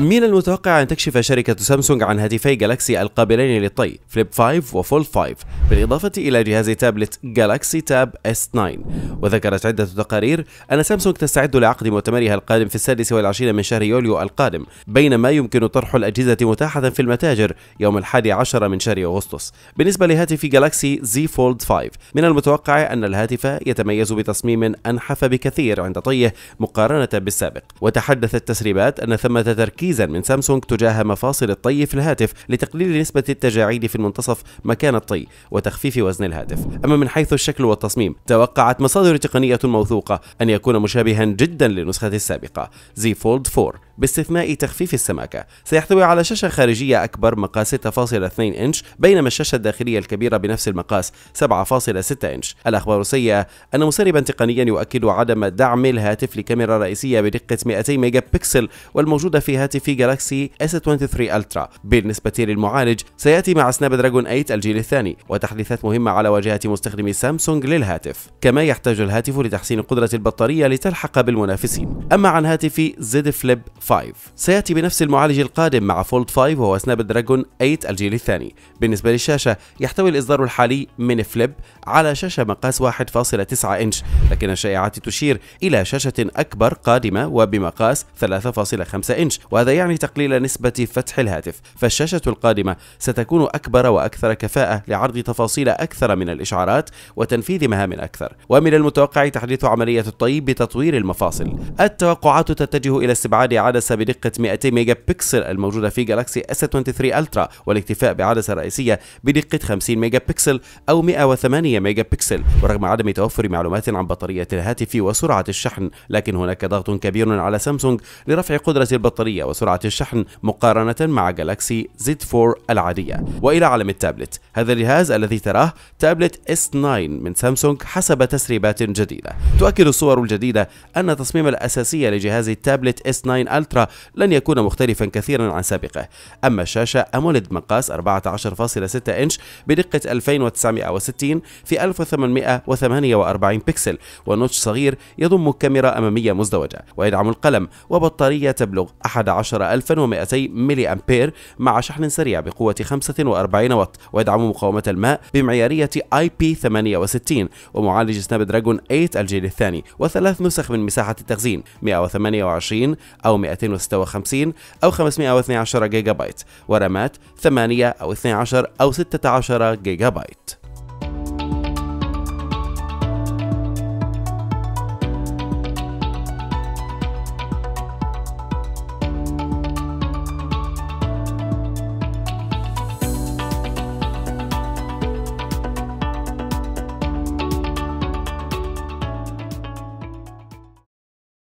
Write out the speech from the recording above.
من المتوقع أن تكشف شركة سامسونج عن هاتفي جالاكسي القابلين للطي فليب 5 وفول 5 بالإضافة إلى جهاز تابلت جالاكسي تاب S9 وذكرت عدة تقارير أن سامسونج تستعد لعقد مؤتمرها القادم في السادس والعشرين من شهر يوليو القادم بينما يمكن طرح الأجهزة متاحة في المتاجر يوم الحادي عشر من شهر أغسطس بالنسبة لهاتف جالاكسي Z Fold 5 من المتوقع أن الهاتف يتميز بتصميم أنحف بكثير عند طيه مقارنة بالسابق وتحدثت تسريبات أن ثمة تركيز تحفيزا من سامسونج تجاه مفاصل الطي في الهاتف لتقليل نسبة التجاعيد في المنتصف مكان الطي وتخفيف وزن الهاتف أما من حيث الشكل والتصميم توقعت مصادر تقنية موثوقة أن يكون مشابها جدا للنسخة السابقة Z Fold 4 باستثناء تخفيف السماكة سيحتوي على شاشة خارجية أكبر مقاس 6.2 إنش بينما الشاشة الداخلية الكبيرة بنفس المقاس 7.6 إنش الأخبار السيئة أن مسربا تقنيا يؤكد عدم دعم الهاتف لكاميرا رئيسية بدقة 200 ميجا بكسل والموجودة في هاتف جالاكسي S23 ألترا بالنسبة للمعالج سيأتي مع سناب دراجون 8 الجيل الثاني وتحديثات مهمة على واجهة مستخدمي سامسونج للهاتف كما يحتاج الهاتف لتحسين قدرة البطارية لتلحق بالمنافسين أما عن هاتف زد فليب 5 سيأتي بنفس المعالج القادم مع فولد 5 وهو سناب دراجون 8 الجيل الثاني بالنسبة للشاشة يحتوي الإصدار الحالي من فليب على شاشة مقاس 1.9 إنش لكن الشائعات تشير إلى شاشة أكبر قادمة وبمقاس 3.5 إنش وهذا يعني تقليل نسبة فتح الهاتف فالشاشة القادمة ستكون أكبر وأكثر كفاءة لعرض تفاصيل أكثر من الإشعارات وتنفيذ مهام أكثر ومن المتوقع تحديث عملية الطيب بتطوير المفاصل التوقعات تتجه إلى استبعاد عدد العدسة بدقة 200 ميجا بكسل الموجودة في جالاكسي S23 ألترا والاكتفاء بعدسة رئيسية بدقة 50 ميجا بكسل أو 108 ميجا بكسل ورغم عدم توفر معلومات عن بطارية الهاتف وسرعة الشحن لكن هناك ضغط كبير على سامسونج لرفع قدرة البطارية وسرعة الشحن مقارنة مع جالاكسي Z4 العادية وإلى عالم التابلت هذا الجهاز الذي تراه تابلت S9 من سامسونج حسب تسريبات جديدة تؤكد الصور الجديدة أن التصميم الأساسي لجهاز التابلت S9 ألترا الترا لن يكون مختلفا كثيرا عن سابقه أما الشاشة أموليد مقاس 14.6 إنش بدقة 2960 في 1848 بكسل ونوتش صغير يضم كاميرا أمامية مزدوجة ويدعم القلم وبطارية تبلغ 11200 ملي أمبير مع شحن سريع بقوة 45 واط ويدعم مقاومة الماء بمعياريه اي بي IP68 ومعالج سناب دراجون 8 الجيل الثاني وثلاث نسخ من مساحة التخزين 128 أو 256 أو 512 جيجا بايت ورامات 8 أو 12 أو 16 جيجا بايت